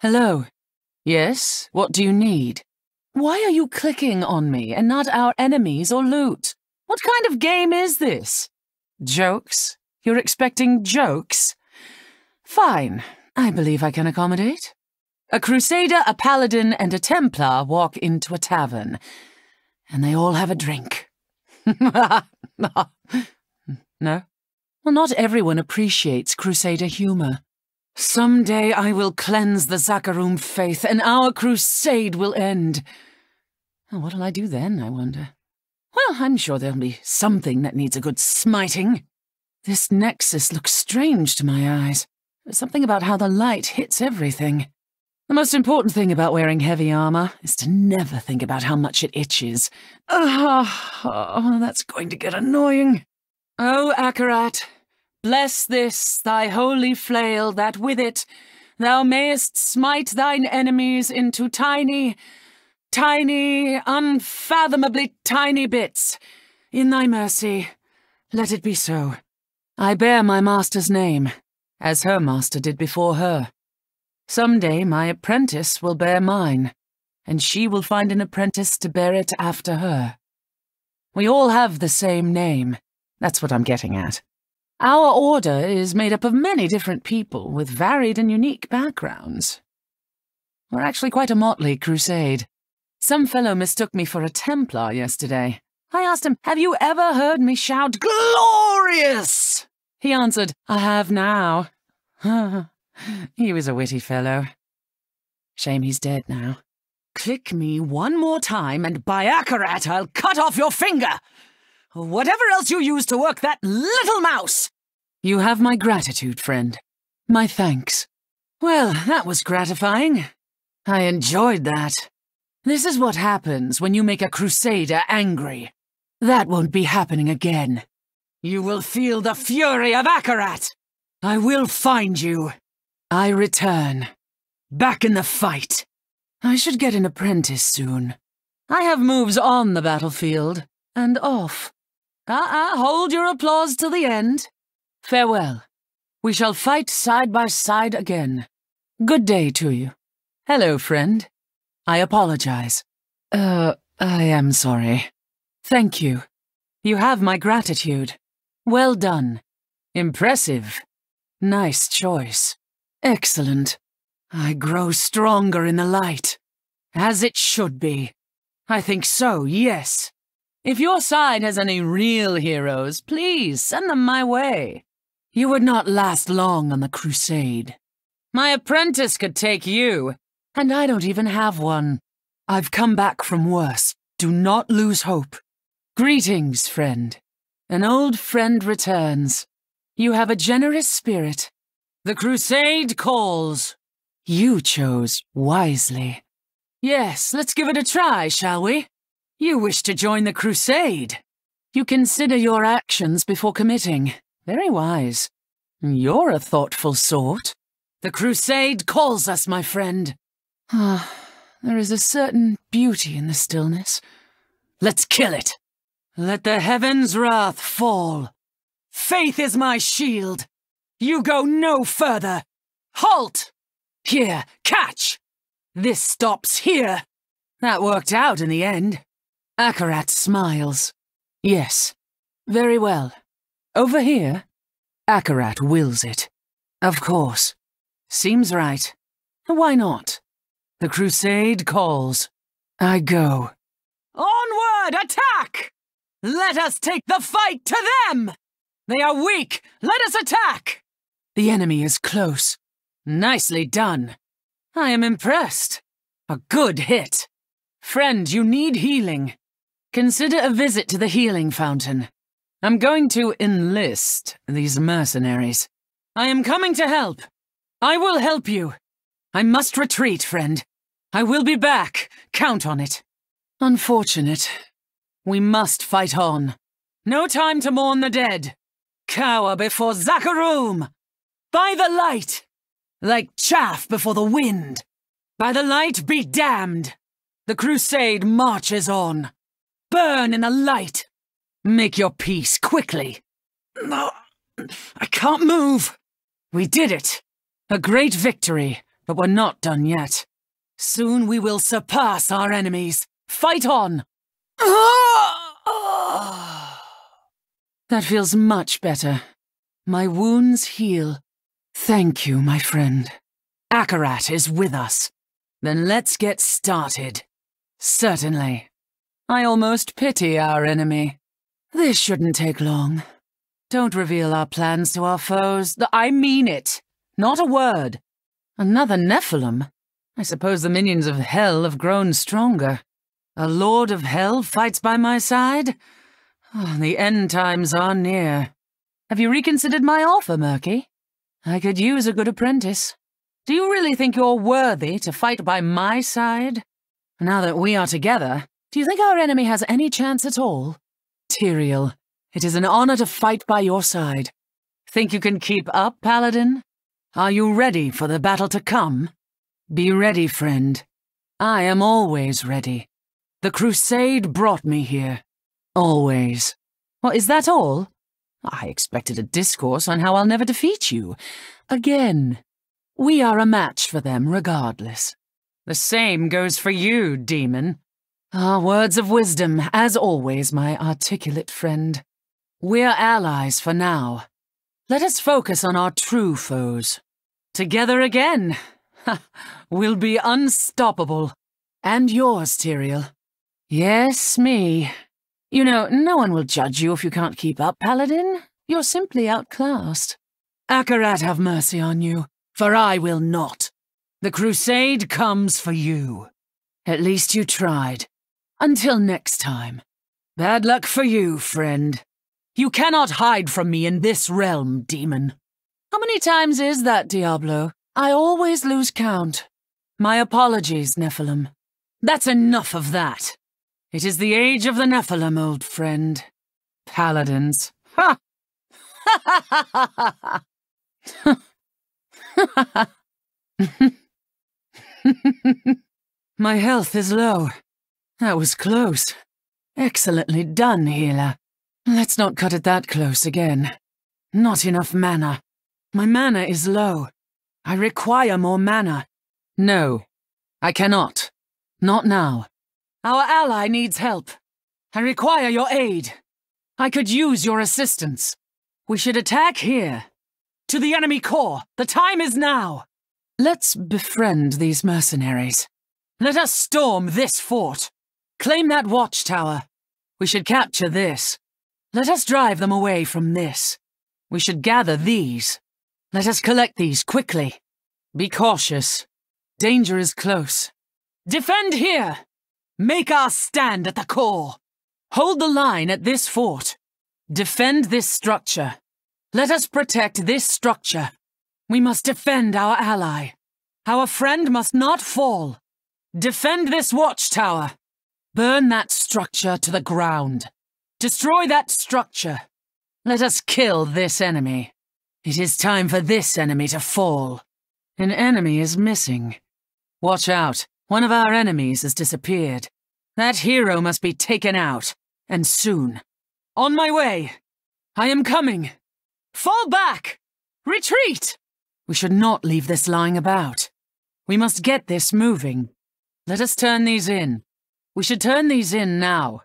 Hello. Yes, what do you need? Why are you clicking on me and not our enemies or loot? What kind of game is this? Jokes? You're expecting jokes? Fine, I believe I can accommodate. A crusader, a paladin, and a templar walk into a tavern, and they all have a drink. no? Well, not everyone appreciates crusader humor. Someday I will cleanse the Zakharum faith, and our crusade will end. What'll I do then, I wonder? Well, I'm sure there'll be something that needs a good smiting. This nexus looks strange to my eyes. There's something about how the light hits everything. The most important thing about wearing heavy armor is to never think about how much it itches. Oh, oh that's going to get annoying. Oh, Akarat, Bless this thy holy flail, that with it thou mayest smite thine enemies into tiny, tiny, unfathomably tiny bits. In thy mercy, let it be so. I bear my master's name, as her master did before her. Some day my apprentice will bear mine, and she will find an apprentice to bear it after her. We all have the same name. That's what I'm getting at. Our order is made up of many different people with varied and unique backgrounds. We're actually quite a motley crusade. Some fellow mistook me for a Templar yesterday. I asked him, Have you ever heard me shout, Glorious? He answered, I have now. he was a witty fellow. Shame he's dead now. Click me one more time, and by Akarat, I'll cut off your finger! Whatever else you use to work that little mouse! You have my gratitude, friend. My thanks. Well, that was gratifying. I enjoyed that. This is what happens when you make a crusader angry. That won't be happening again. You will feel the fury of Akarat! I will find you. I return. Back in the fight. I should get an apprentice soon. I have moves on the battlefield, and off. Uh-uh, hold your applause till the end. Farewell. We shall fight side by side again. Good day to you. Hello, friend. I apologize. Uh, I am sorry. Thank you. You have my gratitude. Well done. Impressive. Nice choice. Excellent. I grow stronger in the light. As it should be. I think so, yes. If your side has any real heroes, please send them my way. You would not last long on the crusade. My apprentice could take you, and I don't even have one. I've come back from worse. Do not lose hope. Greetings, friend. An old friend returns. You have a generous spirit. The crusade calls. You chose wisely. Yes, let's give it a try, shall we? You wish to join the crusade. You consider your actions before committing. Very wise. You're a thoughtful sort. The crusade calls us, my friend. Ah, there is a certain beauty in the stillness. Let's kill it. Let the heaven's wrath fall. Faith is my shield. You go no further. Halt! Here, catch! This stops here. That worked out in the end. Akarat smiles. Yes. Very well. Over here? Akarat wills it. Of course. Seems right. Why not? The crusade calls. I go. Onward! Attack! Let us take the fight to them! They are weak! Let us attack! The enemy is close. Nicely done. I am impressed. A good hit. Friend, you need healing. Consider a visit to the healing fountain. I'm going to enlist these mercenaries. I am coming to help. I will help you. I must retreat, friend. I will be back. Count on it. Unfortunate. We must fight on. No time to mourn the dead. Cower before Zakharum! By the light! Like chaff before the wind. By the light be damned! The crusade marches on burn in the light. Make your peace quickly. No, I can't move. We did it. A great victory, but we're not done yet. Soon we will surpass our enemies. Fight on! that feels much better. My wounds heal. Thank you, my friend. Akarat is with us. Then let's get started. Certainly. I almost pity our enemy. This shouldn't take long. Don't reveal our plans to our foes. I mean it. Not a word. Another Nephilim? I suppose the minions of Hell have grown stronger. A Lord of Hell fights by my side? Oh, the end times are near. Have you reconsidered my offer, Murky? I could use a good apprentice. Do you really think you're worthy to fight by my side? Now that we are together, do you think our enemy has any chance at all? Tyrael, it is an honor to fight by your side. Think you can keep up, Paladin? Are you ready for the battle to come? Be ready, friend. I am always ready. The Crusade brought me here. Always. Well, is that all? I expected a discourse on how I'll never defeat you. Again. We are a match for them regardless. The same goes for you, demon. Ah, words of wisdom, as always, my articulate friend. We're allies for now. Let us focus on our true foes. Together again, we'll be unstoppable. And yours, Tyrael. Yes, me. You know, no one will judge you if you can't keep up, Paladin. You're simply outclassed. Akarat have mercy on you, for I will not. The Crusade comes for you. At least you tried. Until next time. Bad luck for you, friend. You cannot hide from me in this realm, demon. How many times is that, Diablo? I always lose count. My apologies, Nephilim. That's enough of that. It is the age of the Nephilim, old friend. Paladins. Ha! Ha ha ha! My health is low. That was close. Excellently done, healer. Let's not cut it that close again. Not enough mana. My mana is low. I require more mana. No, I cannot. Not now. Our ally needs help. I require your aid. I could use your assistance. We should attack here. To the enemy corps. The time is now. Let's befriend these mercenaries. Let us storm this fort. Claim that watchtower. We should capture this. Let us drive them away from this. We should gather these. Let us collect these quickly. Be cautious. Danger is close. Defend here! Make our stand at the core. Hold the line at this fort. Defend this structure. Let us protect this structure. We must defend our ally. Our friend must not fall. Defend this watchtower. Burn that structure to the ground. Destroy that structure. Let us kill this enemy. It is time for this enemy to fall. An enemy is missing. Watch out. One of our enemies has disappeared. That hero must be taken out, and soon. On my way! I am coming! Fall back! Retreat! We should not leave this lying about. We must get this moving. Let us turn these in. We should turn these in now.